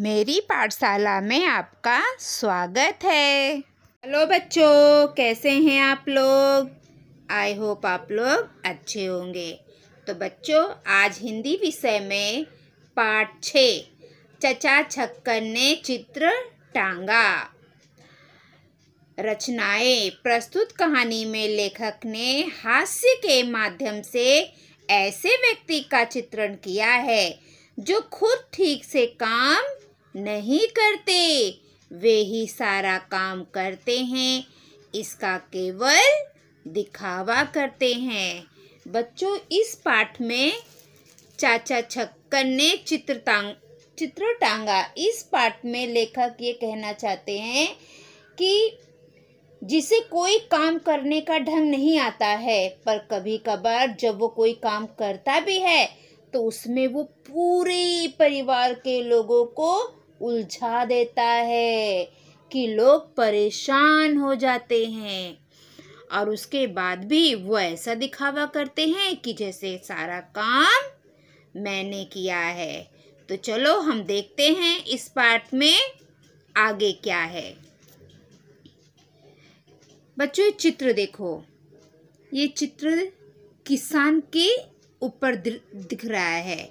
मेरी पाठशाला में आपका स्वागत है हेलो बच्चों कैसे हैं आप लोग आई होप आप लोग अच्छे होंगे तो बच्चों आज हिंदी विषय में पाठ छ चचा छक्कर ने चित्र टांगा रचनाएं प्रस्तुत कहानी में लेखक ने हास्य के माध्यम से ऐसे व्यक्ति का चित्रण किया है जो खुद ठीक से काम नहीं करते वे ही सारा काम करते हैं इसका केवल दिखावा करते हैं बच्चों इस पाठ में चाचा छक्कन ने चित्र तांग चित्र टांगा इस पाठ में लेखक ये कहना चाहते हैं कि जिसे कोई काम करने का ढंग नहीं आता है पर कभी कभार जब वो कोई काम करता भी है तो उसमें वो पूरे परिवार के लोगों को उलझा देता है कि लोग परेशान हो जाते हैं और उसके बाद भी वो ऐसा दिखावा करते हैं कि जैसे सारा काम मैंने किया है तो चलो हम देखते हैं इस पार्ट में आगे क्या है बच्चों चित्र देखो ये चित्र किसान के ऊपर दिख रहा है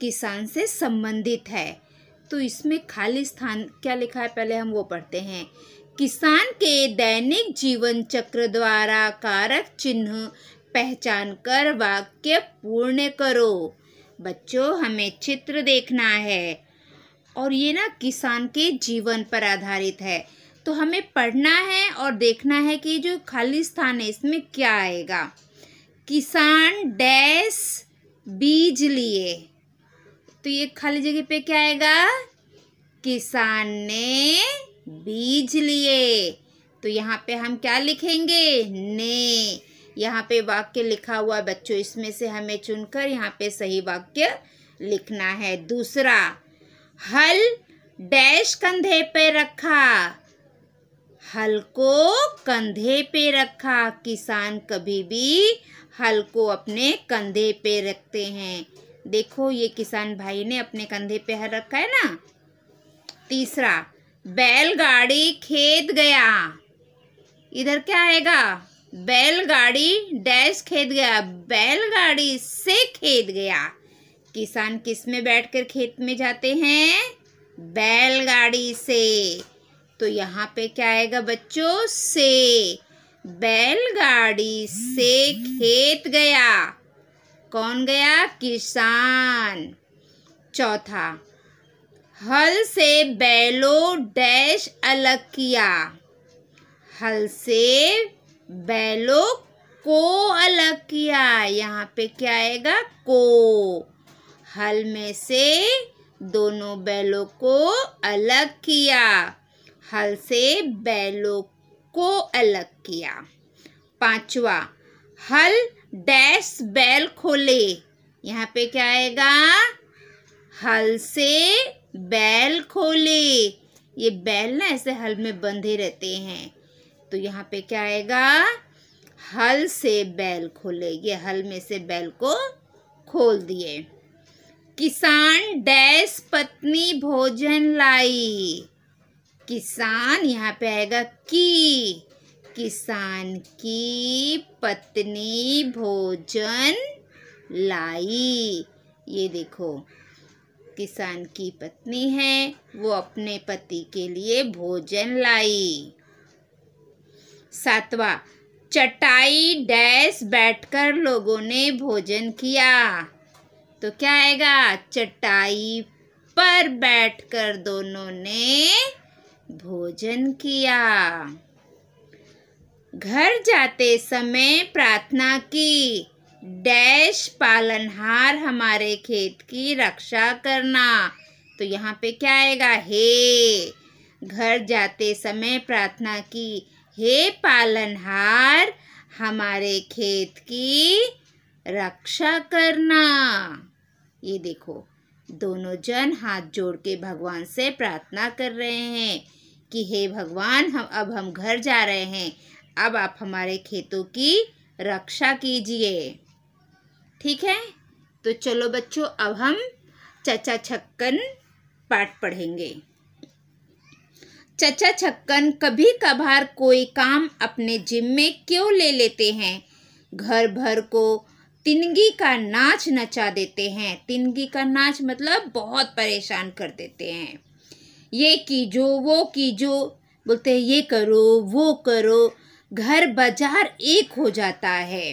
किसान से संबंधित है तो इसमें खाली स्थान क्या लिखा है पहले हम वो पढ़ते हैं किसान के दैनिक जीवन चक्र द्वारा कारक चिन्ह पहचान कर वाक्य पूर्ण करो बच्चों हमें चित्र देखना है और ये ना किसान के जीवन पर आधारित है तो हमें पढ़ना है और देखना है कि जो खाली स्थान है इसमें क्या आएगा किसान डैश बीज लिए तो ये खाली जगह पे क्या आएगा किसान ने बीज लिए तो यहाँ पे हम क्या लिखेंगे ने यहाँ पे वाक्य लिखा हुआ बच्चों इसमें से हमें चुनकर यहाँ पे सही वाक्य लिखना है दूसरा हल डैश कंधे पे रखा हल को कंधे पे रखा किसान कभी भी हल को अपने कंधे पे रखते हैं देखो ये किसान भाई ने अपने कंधे पे हर रखा है ना तीसरा बैलगाड़ी खेत गया इधर क्या आएगा बैलगाड़ी डैश खेत गया बैलगाड़ी से खेत गया किसान किस में बैठकर खेत में जाते हैं बैलगाड़ी से तो यहाँ पे क्या आएगा बच्चों से बैलगाड़ी से खेत गया कौन गया किसान चौथा हल से बैलों डैश अलग किया हल से बैलों को अलग किया यहाँ पे क्या आएगा को हल में से दोनों बैलों को अलग किया हल से बैलों को अलग किया पांचवा हल डैश बैल खोले यहाँ पे क्या आएगा हल से बैल खोले ये बैल ना ऐसे हल में बंधे रहते हैं तो यहाँ पे क्या आएगा हल से बैल खोले ये हल में से बैल को खोल दिए किसान डैश पत्नी भोजन लाई किसान यहाँ पे आएगा की किसान की पत्नी भोजन लाई ये देखो किसान की पत्नी है वो अपने पति के लिए भोजन लाई सातवा चटाई डैश बैठकर लोगों ने भोजन किया तो क्या आएगा चटाई पर बैठकर दोनों ने भोजन किया घर जाते समय प्रार्थना की डैश पालनहार हमारे खेत की रक्षा करना तो यहाँ पे क्या आएगा हे घर जाते समय प्रार्थना की हे पालनहार हमारे खेत की रक्षा करना ये देखो दोनों जन हाथ जोड़ के भगवान से प्रार्थना कर रहे हैं कि हे भगवान हम अब हम घर जा रहे हैं अब आप हमारे खेतों की रक्षा कीजिए ठीक है तो चलो बच्चों अब हम चचा छक्कन पाठ पढ़ेंगे चचा छक्कन कभी कभार कोई काम अपने जिम्मे क्यों ले लेते हैं घर भर को तिनगी का नाच नचा देते हैं तिनगी का नाच मतलब बहुत परेशान कर देते हैं ये कीजो वो कीजो बोलते हैं ये करो वो करो घर बाजार एक हो जाता है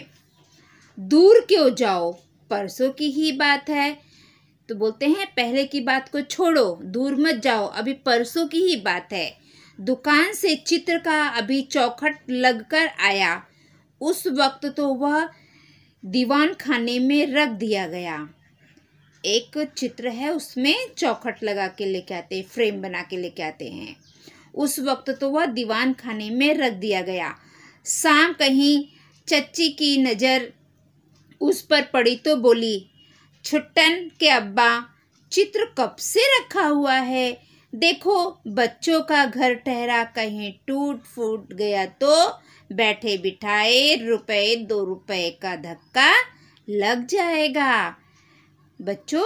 दूर क्यों जाओ परसों की ही बात है तो बोलते हैं पहले की बात को छोड़ो दूर मत जाओ अभी परसों की ही बात है दुकान से चित्र का अभी चौखट लगकर आया उस वक्त तो वह दीवान खाने में रख दिया गया एक चित्र है उसमें चौखट लगा के लेके आते फ्रेम बना के लेके आते हैं उस वक्त तो वह दीवान खाने में रख दिया गया शाम कहीं चच्ची की नज़र उस पर पड़ी तो बोली छुट्टन के अब्बा चित्र कब से रखा हुआ है देखो बच्चों का घर ठहरा कहीं टूट फूट गया तो बैठे बिठाए रुपए दो रुपए का धक्का लग जाएगा बच्चों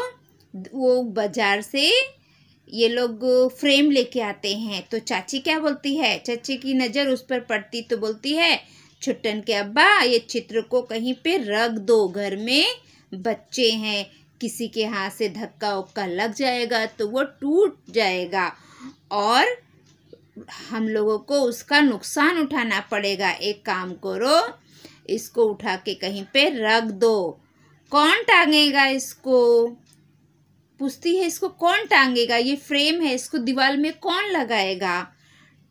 वो बाजार से ये लोग फ्रेम लेके आते हैं तो चाची क्या बोलती है चाची की नज़र उस पर पड़ती तो बोलती है छुट्टन के अब्बा ये चित्र को कहीं पे रख दो घर में बच्चे हैं किसी के हाथ से धक्का उक्का लग जाएगा तो वो टूट जाएगा और हम लोगों को उसका नुकसान उठाना पड़ेगा एक काम करो इसको उठा के कहीं पे रख दो कौन टांगेगा इसको पूछती है इसको कौन टांगेगा ये फ्रेम है इसको दीवार में कौन लगाएगा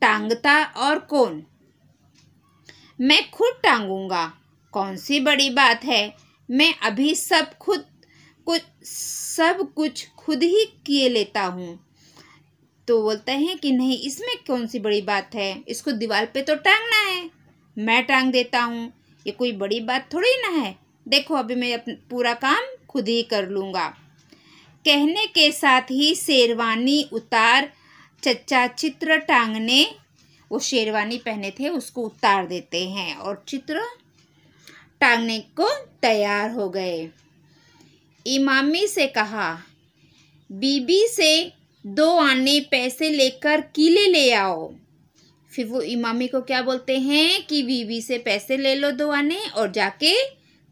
टांगता और कौन मैं खुद टांगूंगा कौन सी बड़ी बात है मैं अभी सब खुद कुछ सब कुछ खुद ही किए लेता हूँ तो बोलते हैं कि नहीं इसमें कौन सी बड़ी बात है इसको दीवार पे तो टांगना है मैं टांग देता हूँ ये कोई बड़ी बात थोड़ी ना है देखो अभी मैं अपना पूरा काम खुद ही कर लूँगा कहने के साथ ही शेरवानी उतार चचा चित्र टांगने वो शेरवानी पहने थे उसको उतार देते हैं और चित्र टांगने को तैयार हो गए इमामी से कहा बीबी से दो आने पैसे लेकर किले ले आओ फिर वो इमामी को क्या बोलते हैं कि बीबी से पैसे ले लो दो आने और जाके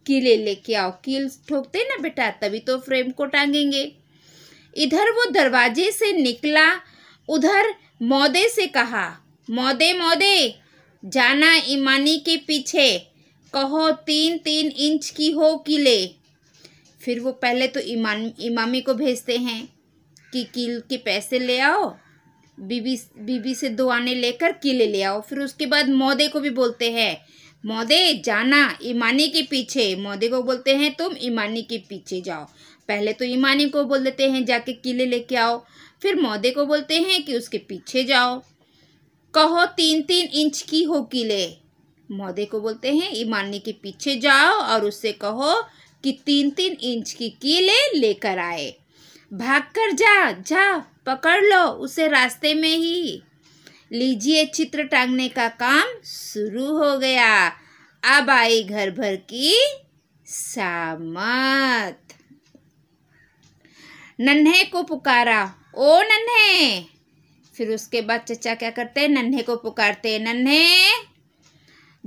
किले लेके आओ कील ठोकते ना बेटा तभी तो फ्रेम को टांगेंगे इधर वो दरवाजे से निकला उधर मौदे से कहा मौदे मौदे जाना ईमानी के पीछे कहो तीन तीन इंच की हो किले फिर वो पहले तो इमान इमामी को भेजते हैं कि किल के पैसे ले आओ बीबी बीबी से दो आने लेकर किले ले आओ फिर उसके बाद मौदे को भी बोलते हैं मौदे जाना ईमानी के पीछे मौदे को बोलते हैं तुम ईमानी के पीछे जाओ पहले तो ईमानी को बोल देते हैं जाके किले लेके आओ फिर मौदे को बोलते हैं कि उसके पीछे जाओ कहो तीन तीन इंच की हो किले मौदे को बोलते हैं ईमानी के पीछे जाओ और उससे कहो कि तीन तीन इंच की किले लेकर आए भाग कर जा जा पकड़ लो उसे रास्ते में ही लीजिए चित्र टांगने का काम शुरू हो गया अब आई घर भर की सामत नन्हे को पुकारा ओ नन्हे फिर उसके बाद चचा क्या करते हैं नन्हे को पुकारते हैं नन्हे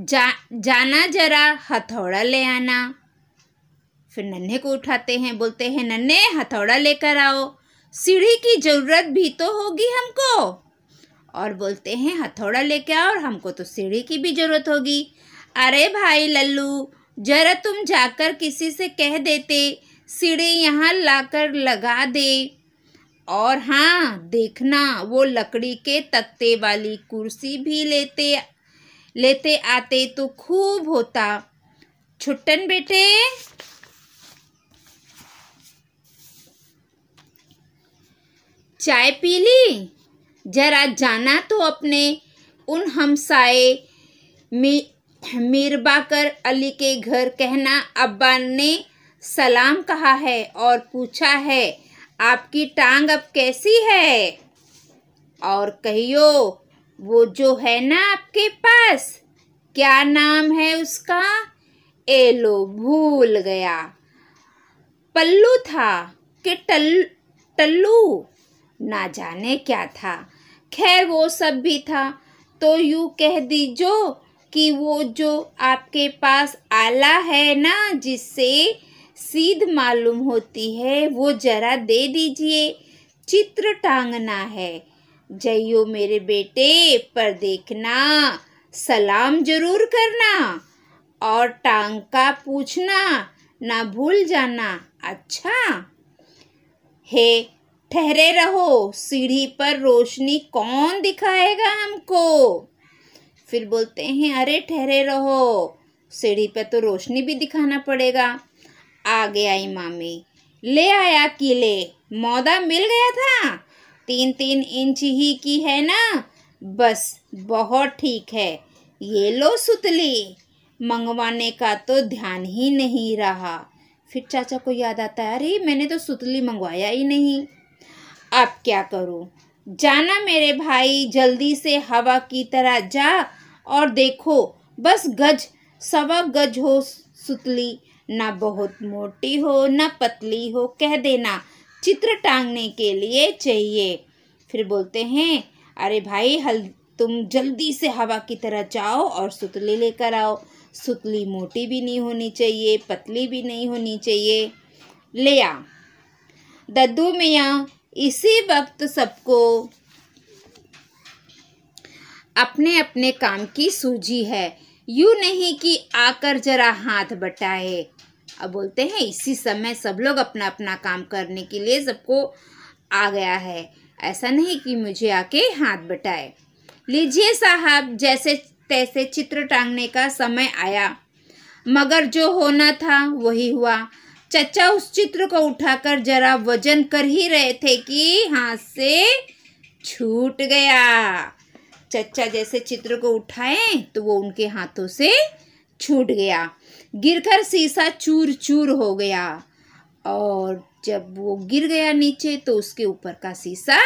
जा जाना जरा हथौड़ा ले आना फिर नन्हे को उठाते हैं बोलते हैं नन्हे हथौड़ा लेकर आओ सीढ़ी की ज़रूरत भी तो होगी हमको और बोलते हैं हथौड़ा लेके आओ और हमको तो सीढ़ी की भी ज़रूरत होगी अरे भाई लल्लू जरा तुम जाकर किसी से कह देते सीढ़ी यहाँ लाकर लगा दे और हाँ देखना वो लकड़ी के तख्ते वाली कुर्सी भी लेते लेते आते तो खूब होता छुट्टन बेटे चाय पी ली जरा जाना तो अपने उन हमसाए मी, मीरबाकर अली के घर कहना अब्बा ने सलाम कहा है और पूछा है आपकी टांग अब कैसी है और कहियो वो जो है ना आपके पास क्या नाम है उसका एलो भूल गया पल्लू था कि टल टल्लू ना जाने क्या था खैर वो सब भी था तो यू कह दीजो कि वो जो आपके पास आला है ना जिससे सीध मालूम होती है वो जरा दे दीजिए चित्र टांगना है जइयो मेरे बेटे पर देखना सलाम जरूर करना और टांग का पूछना ना भूल जाना अच्छा हे ठहरे रहो सीढ़ी पर रोशनी कौन दिखाएगा हमको फिर बोलते हैं अरे ठहरे रहो सीढ़ी पर तो रोशनी भी दिखाना पड़ेगा आ गया इमामी ले आया किले मौदा मिल गया था तीन तीन इंच ही की है ना बस बहुत ठीक है ये लो सुतली मंगवाने का तो ध्यान ही नहीं रहा फिर चाचा को याद आता है अरे मैंने तो सुतली मंगवाया ही नहीं अब क्या करूँ जाना मेरे भाई जल्दी से हवा की तरह जा और देखो बस गज सवा गज हो सुतली ना बहुत मोटी हो ना पतली हो कह देना चित्र टांगने के लिए चाहिए फिर बोलते हैं अरे भाई हल तुम जल्दी से हवा की तरह जाओ और सुतली लेकर आओ सुतली मोटी भी नहीं होनी चाहिए पतली भी नहीं होनी चाहिए ले आ दद्दू मियाँ इसी वक्त सबको अपने अपने काम की सूझी है यूं नहीं कि आकर जरा हाथ बटाए अब बोलते हैं इसी समय सब लोग अपना अपना काम करने के लिए सबको आ गया है ऐसा नहीं कि मुझे आके हाथ बटाए लीजिए साहब जैसे तैसे चित्र टांगने का समय आया मगर जो होना था वही हुआ चचा उस चित्र को उठाकर जरा वजन कर ही रहे थे कि हाथ से छूट गया चच्चा जैसे चित्र को उठाए तो वो उनके हाथों से छूट गया गिरकर शीशा चूर चूर हो गया और जब वो गिर गया नीचे तो उसके ऊपर का शीशा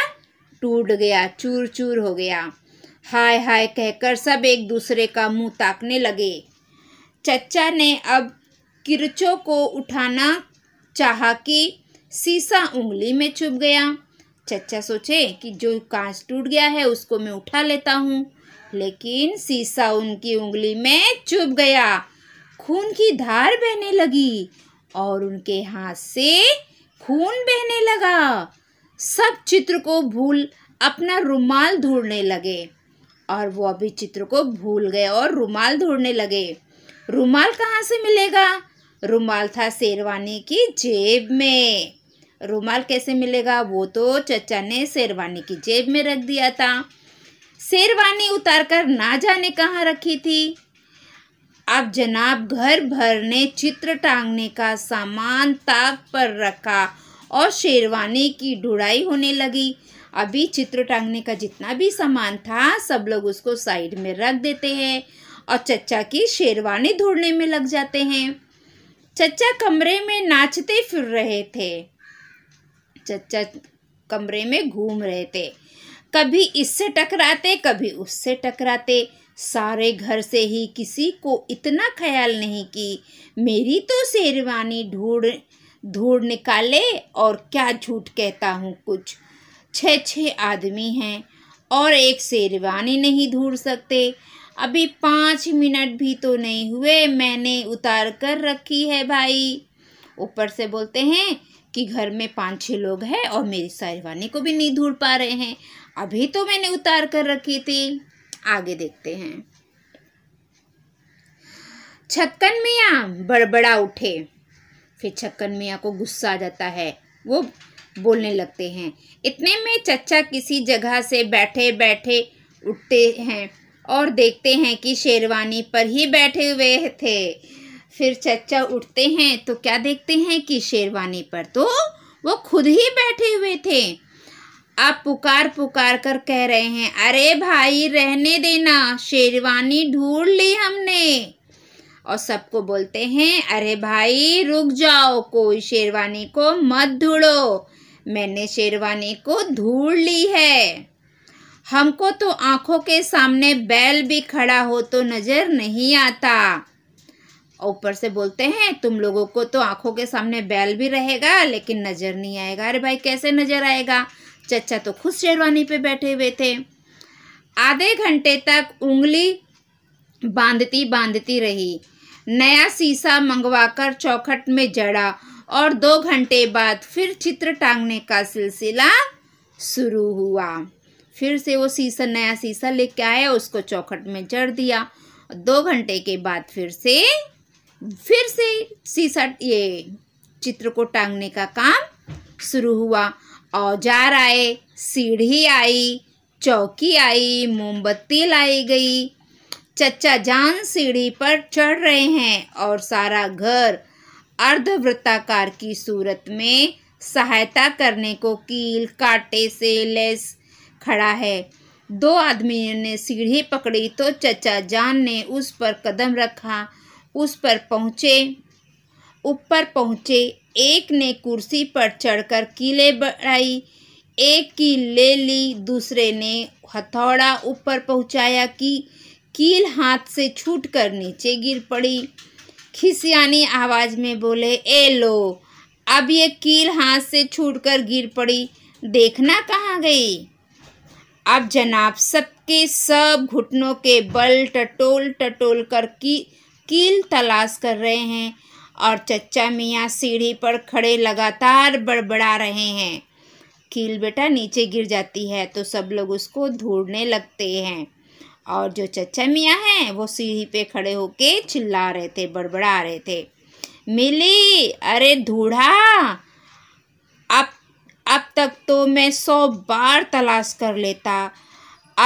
टूट गया चूर चूर हो गया हाय हाय कहकर सब एक दूसरे का मुंह ताकने लगे चच्चा ने अब किरचों को उठाना चाहा कि शीशा उंगली में चुभ गया चचा सोचे कि जो कांच टूट गया है उसको मैं उठा लेता हूँ लेकिन शीशा उनकी उंगली में चुभ गया खून की धार बहने लगी और उनके हाथ से खून बहने लगा सब चित्र को भूल अपना रुमाल ढूंढने लगे और वो अभी चित्र को भूल गए और रुमाल ढूंढने लगे रुमाल कहाँ से मिलेगा रुमाल था शेरवानी की जेब में रुमाल कैसे मिलेगा वो तो चचा ने शेरवानी की जेब में रख दिया था शेरवानी उतारकर ना जाने कहाँ रखी थी अब जनाब घर भर ने चित्र टांगने का सामान ताक पर रखा और शेरवानी की ढुड़ाई होने लगी अभी चित्र टांगने का जितना भी सामान था सब लोग उसको साइड में रख देते हैं और चचा की शेरवानी ढूंढने में लग जाते हैं चचा कमरे में नाचते फिर रहे थे चच्चा कमरे में घूम रहे थे कभी इससे टकराते कभी उससे टकराते सारे घर से ही किसी को इतना ख्याल नहीं कि मेरी तो शेरवानी ढूंढ ढूंढ निकाले और क्या झूठ कहता हूँ कुछ छः छः आदमी हैं और एक शेरवानी नहीं ढूंढ सकते अभी पाँच मिनट भी तो नहीं हुए मैंने उतार कर रखी है भाई ऊपर से बोलते हैं कि घर में पांच छह लोग हैं और मेरी शेरवानी को भी नहीं ढूंढ पा रहे हैं अभी तो मैंने उतार कर रखी थी आगे देखते हैं छक्कन मियाँ बड़बड़ा उठे फिर छक्कन मियाँ को गुस्सा आ जाता है वो बोलने लगते हैं इतने में चचा किसी जगह से बैठे बैठे उठते हैं और देखते हैं कि शेरवानी पर ही बैठे हुए थे फिर चचा उठते हैं तो क्या देखते हैं कि शेरवानी पर तो वो खुद ही बैठे हुए थे आप पुकार पुकार कर कह रहे हैं अरे भाई रहने देना शेरवानी ढूंढ ली हमने और सबको बोलते हैं अरे भाई रुक जाओ कोई शेरवानी को मत ढूंढो मैंने शेरवानी को ढूंढ ली है हमको तो आंखों के सामने बैल भी खड़ा हो तो नज़र नहीं आता और ऊपर से बोलते हैं तुम लोगों को तो आंखों के सामने बैल भी रहेगा लेकिन नज़र नहीं आएगा अरे भाई कैसे नज़र आएगा चचा तो खुद शेरवानी पे बैठे हुए थे आधे घंटे तक उंगली बांधती बांधती रही नया शीशा मंगवाकर चौखट में जड़ा और दो घंटे बाद फिर चित्र टांगने का सिलसिला शुरू हुआ फिर से वो शीशा नया शीशा लेके आया उसको चौखट में जड़ दिया दो घंटे के बाद फिर से फिर से सीसट ये चित्र को टांगने का काम शुरू हुआ औजार आए सीढ़ी आई चौकी आई मोमबत्ती लाई गई चचा जान सीढ़ी पर चढ़ रहे हैं और सारा घर अर्धवृत्ताकार की सूरत में सहायता करने को कील कांटे से लेस खड़ा है दो आदमियों ने सीढ़ी पकड़ी तो चचा जान ने उस पर कदम रखा उस पर पहुँचे ऊपर पहुँचे एक ने कुर्सी पर चढ़कर कीले बढ़ाई एक की ले ली दूसरे ने हथौड़ा ऊपर पहुँचाया कि कील हाथ से छूट कर नीचे गिर पड़ी खिसियानी आवाज़ में बोले ए लो अब ये कील हाथ से छूट कर गिर पड़ी देखना कहाँ गई अब जनाब सबके सब घुटनों के बल टटोल टटोल कर की कील तलाश कर रहे हैं और चच्चा मियाँ सीढ़ी पर खड़े लगातार बड़बड़ा रहे हैं कील बेटा नीचे गिर जाती है तो सब लोग उसको ढूंढने लगते हैं और जो चच्चा मियाँ हैं वो सीढ़ी पे खड़े होके चिल्ला रहे थे बड़बड़ा रहे थे मिली अरे धूढ़ा अब अब तक तो मैं सौ बार तलाश कर लेता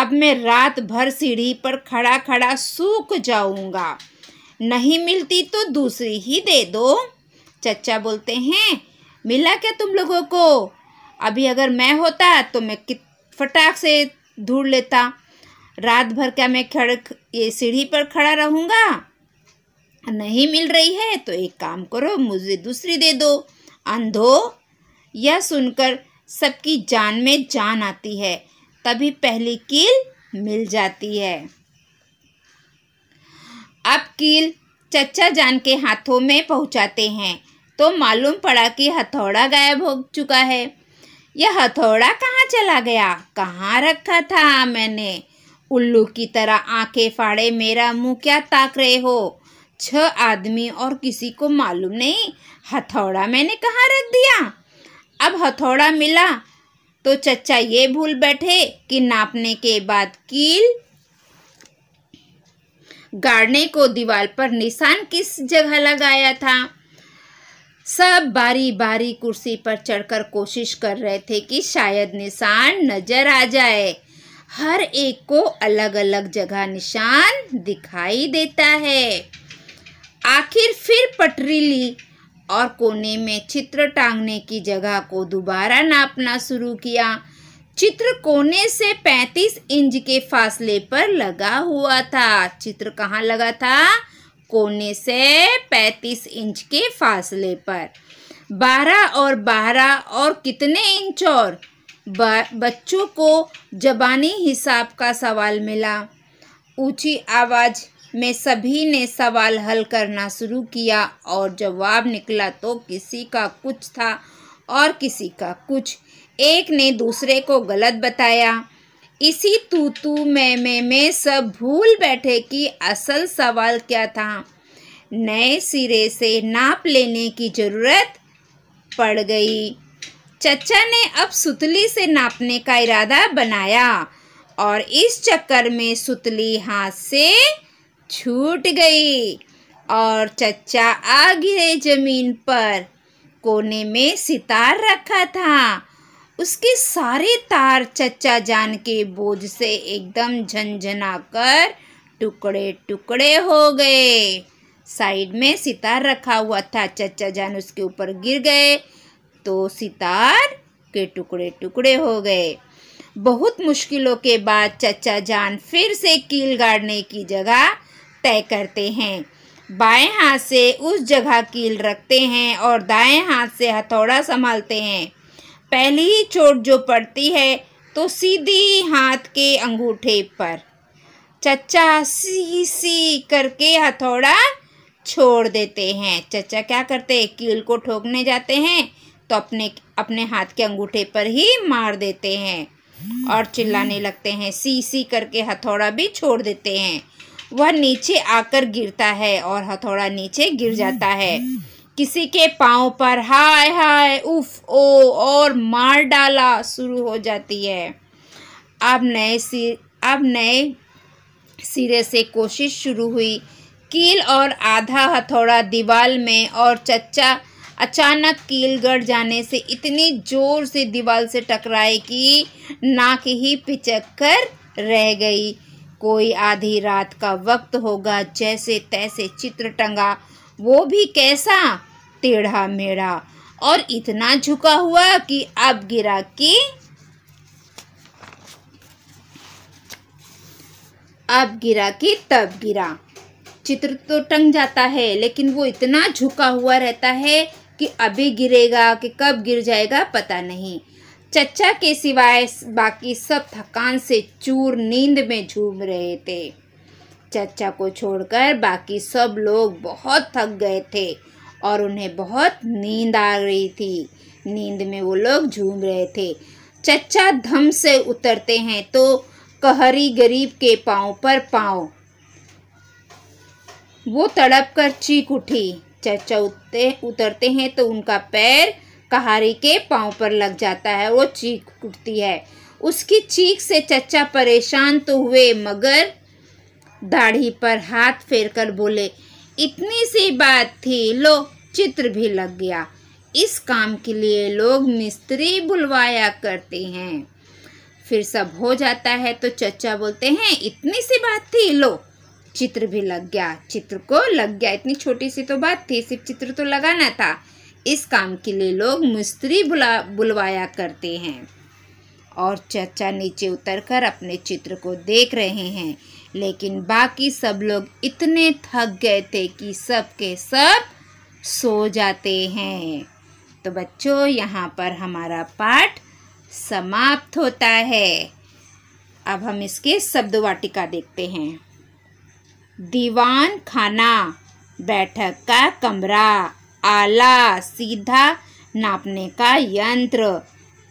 अब मैं रात भर सीढ़ी पर खड़ा खड़ा सूख जाऊंगा नहीं मिलती तो दूसरी ही दे दो चचा बोलते हैं मिला क्या तुम लोगों को अभी अगर मैं होता तो मैं फटाक से ढूंढ लेता रात भर क्या मैं खड़ ये सीढ़ी पर खड़ा रहूँगा नहीं मिल रही है तो एक काम करो मुझे दूसरी दे दो अंधो यह सुनकर सबकी जान में जान आती है तभी पहली कील मिल जाती है अब कील चचा जान के हाथों में पहुंचाते हैं तो मालूम पड़ा कि हथौड़ा गायब हो चुका है यह हथौड़ा कहाँ चला गया कहाँ रखा था मैंने उल्लू की तरह आंखें फाड़े मेरा मुंह क्या ताक रहे हो छह आदमी और किसी को मालूम नहीं हथौड़ा मैंने कहाँ रख दिया अब हथौड़ा मिला तो चचा ये भूल बैठे कि नापने के बाद कील गाड़ने को दीवार पर निशान किस जगह लगाया था सब बारी बारी कुर्सी पर चढ़कर कोशिश कर रहे थे कि शायद निशान नजर आ जाए हर एक को अलग अलग जगह निशान दिखाई देता है आखिर फिर पटरी ली और कोने में चित्र टांगने की जगह को दोबारा नापना शुरू किया चित्र कोने से 35 इंच के फासले पर लगा हुआ था चित्र कहाँ लगा था कोने से 35 इंच के फासले पर 12 और 12 और कितने इंच और बच्चों को जबानी हिसाब का सवाल मिला ऊंची आवाज़ में सभी ने सवाल हल करना शुरू किया और जवाब निकला तो किसी का कुछ था और किसी का कुछ एक ने दूसरे को गलत बताया इसी तू तू मैं मैं में सब भूल बैठे कि असल सवाल क्या था नए सिरे से नाप लेने की ज़रूरत पड़ गई चचा ने अब सुतली से नापने का इरादा बनाया और इस चक्कर में सुतली हाथ से छूट गई और चचा आ गिरे जमीन पर कोने में सितार रखा था उसके सारे तार चचा जान के बोझ से एकदम झंझना कर टुकड़े टुकड़े हो गए साइड में सितार रखा हुआ था चचा जान उसके ऊपर गिर गए तो सितार के टुकड़े टुकड़े हो गए बहुत मुश्किलों के बाद चचा जान फिर से कील गाड़ने की जगह तय करते हैं बाएं हाथ से उस जगह कील रखते हैं और दाएं हाथ से हथौड़ा संभालते हैं पहली चोट जो पड़ती है तो सीधी हाथ के अंगूठे पर चचा सी सी करके हथौड़ा छोड़ देते हैं चचा क्या करते हैं कील को ठोकने जाते हैं तो अपने अपने हाथ के अंगूठे पर ही मार देते हैं और चिल्लाने लगते हैं सी सी करके हथौड़ा भी छोड़ देते हैं वह नीचे आकर गिरता है और हथौड़ा नीचे गिर जाता है किसी के पाँव पर हाय हाय उफ ओ और मार डाला शुरू हो जाती है अब नए सिर अब नए सिरे से कोशिश शुरू हुई कील और आधा हथौड़ा दीवार में और चच्चा अचानक कील गड़ जाने से इतनी जोर से दीवार से टकराए कि नाक ही पिचक कर रह गई कोई आधी रात का वक्त होगा जैसे तैसे चित्र टंगा वो भी कैसा टेढ़ा मेढ़ा और इतना झुका हुआ कि अब गिरा कि अब गिरा कि तब गिरा चित्र तो टंग जाता है लेकिन वो इतना झुका हुआ रहता है कि अभी गिरेगा कि कब गिर जाएगा पता नहीं चचा के सिवाय बाकी सब थकान से चूर नींद में झूम रहे थे चचा को छोड़कर बाकी सब लोग बहुत थक गए थे और उन्हें बहुत नींद आ रही थी नींद में वो लोग झूम रहे थे चचा धम से उतरते हैं तो कहरी गरीब के पाँव पर पाँव वो तड़प कर चीख उठी चचा उतते उतरते हैं तो उनका पैर कहारी के पाँव पर लग जाता है वो चीख उठती है उसकी चीख से चचा परेशान तो हुए मगर दाढ़ी पर हाथ फेरकर बोले इतनी सी बात थी लो चित्र भी लग गया इस काम के लिए लोग मिस्त्री बुलवाया करते हैं फिर सब हो जाता है तो चचा बोलते हैं इतनी सी बात थी लो चित्र भी लग गया चित्र को लग गया इतनी छोटी सी तो बात थी सिर्फ चित्र तो लगाना था इस काम के लिए लोग मिस्त्री बुला बुलवाया करते हैं और चचा नीचे उतरकर अपने चित्र को देख रहे हैं लेकिन बाकी सब लोग इतने थक गए थे कि सब के सब सो जाते हैं तो बच्चों यहाँ पर हमारा पाठ समाप्त होता है अब हम इसके शब्द वाटिका देखते हैं दीवान खाना बैठक का कमरा आला सीधा नापने का यंत्र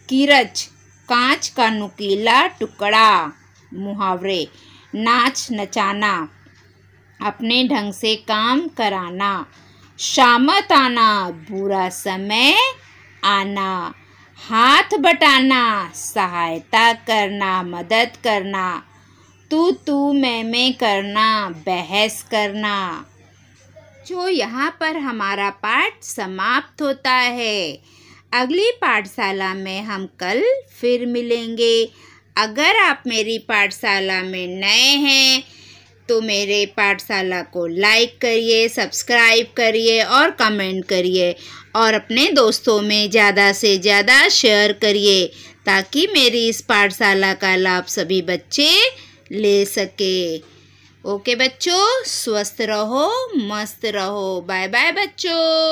किरच कांच का नुकीला टुकड़ा मुहावरे नाच नचाना अपने ढंग से काम कराना शामत आना बुरा समय आना हाथ बटाना सहायता करना मदद करना तू तू मैं मैं करना बहस करना जो यहाँ पर हमारा पाठ समाप्त होता है अगली पाठशाला में हम कल फिर मिलेंगे अगर आप मेरी पाठशाला में नए हैं तो मेरे पाठशाला को लाइक करिए सब्सक्राइब करिए और कमेंट करिए और अपने दोस्तों में ज़्यादा से ज़्यादा शेयर करिए ताकि मेरी इस पाठशाला का लाभ सभी बच्चे ले सके ओके बच्चों स्वस्थ रहो मस्त रहो बाय बाय बच्चों